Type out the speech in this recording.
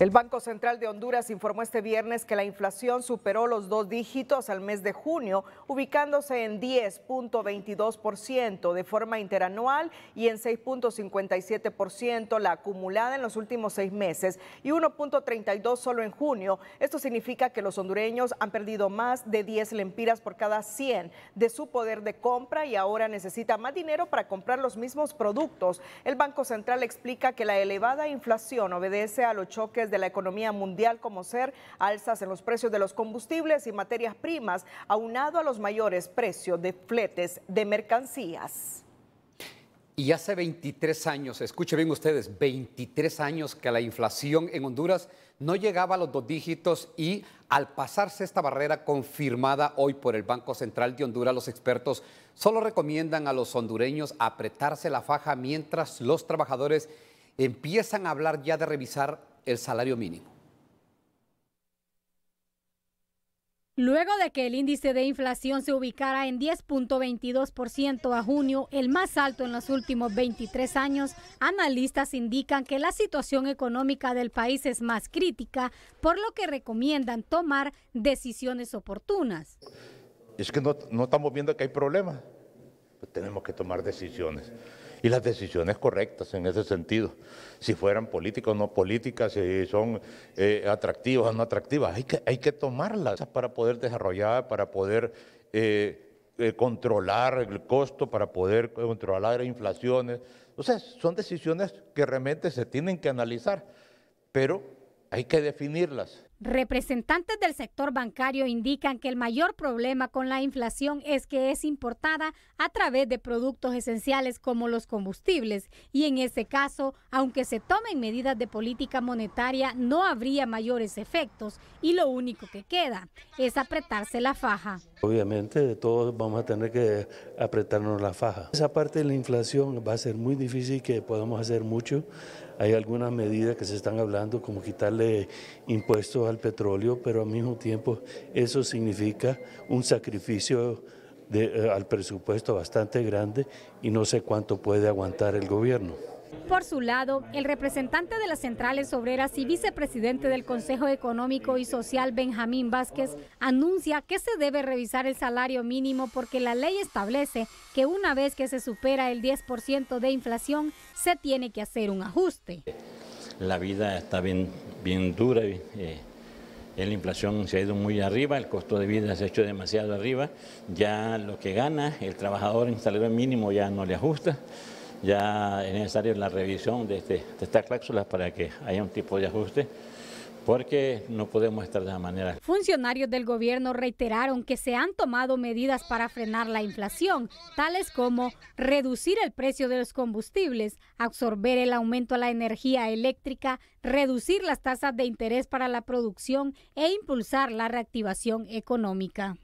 El Banco Central de Honduras informó este viernes que la inflación superó los dos dígitos al mes de junio, ubicándose en 10.22% de forma interanual y en 6.57% la acumulada en los últimos seis meses y 1.32 solo en junio. Esto significa que los hondureños han perdido más de 10 lempiras por cada 100 de su poder de compra y ahora necesita más dinero para comprar los mismos productos. El Banco Central explica que la elevada inflación obedece a los choques de la economía mundial como ser alzas en los precios de los combustibles y materias primas, aunado a los mayores precios de fletes de mercancías. Y hace 23 años, escuchen bien ustedes, 23 años que la inflación en Honduras no llegaba a los dos dígitos y al pasarse esta barrera confirmada hoy por el Banco Central de Honduras, los expertos solo recomiendan a los hondureños apretarse la faja mientras los trabajadores empiezan a hablar ya de revisar el salario mínimo. Luego de que el índice de inflación se ubicara en 10.22% a junio, el más alto en los últimos 23 años, analistas indican que la situación económica del país es más crítica, por lo que recomiendan tomar decisiones oportunas. Es que no, estamos viendo que hay problemas, pues tenemos que tomar decisiones y las decisiones correctas en ese sentido. Si fueran políticas o no políticas, si son eh, atractivas o no atractivas, hay que, hay que tomarlas para poder desarrollar, para poder eh, eh, controlar el costo, para poder controlar inflaciones. O sea, son decisiones que realmente se tienen que analizar, pero hay que definirlas Representantes del sector bancario indican que el mayor problema con la inflación es que es importada a través de productos esenciales como los combustibles y en ese caso, aunque se tomen medidas de política monetaria, no habría mayores efectos y lo único que queda es apretarse la faja. Obviamente todos vamos a tener que apretarnos la faja. Esa parte de la inflación va a ser muy difícil que podamos hacer mucho. Hay algunas medidas que se están hablando como quitarle impuestos al petróleo, pero al mismo tiempo eso significa un sacrificio eh, al presupuesto bastante grande y no sé cuánto puede aguantar el gobierno. Por su lado, el representante de las centrales obreras y vicepresidente del Consejo Económico y Social, Benjamín Vázquez, anuncia que se debe revisar el salario mínimo porque la ley establece que una vez que se supera el 10% de inflación, se tiene que hacer un ajuste. La vida está bien, bien dura, eh, la inflación se ha ido muy arriba, el costo de vida se ha hecho demasiado arriba, ya lo que gana el trabajador en salario mínimo ya no le ajusta ya es necesaria la revisión de, este, de estas cláusulas para que haya un tipo de ajuste porque no podemos estar de esa manera. Funcionarios del gobierno reiteraron que se han tomado medidas para frenar la inflación, tales como reducir el precio de los combustibles, absorber el aumento a la energía eléctrica, reducir las tasas de interés para la producción e impulsar la reactivación económica.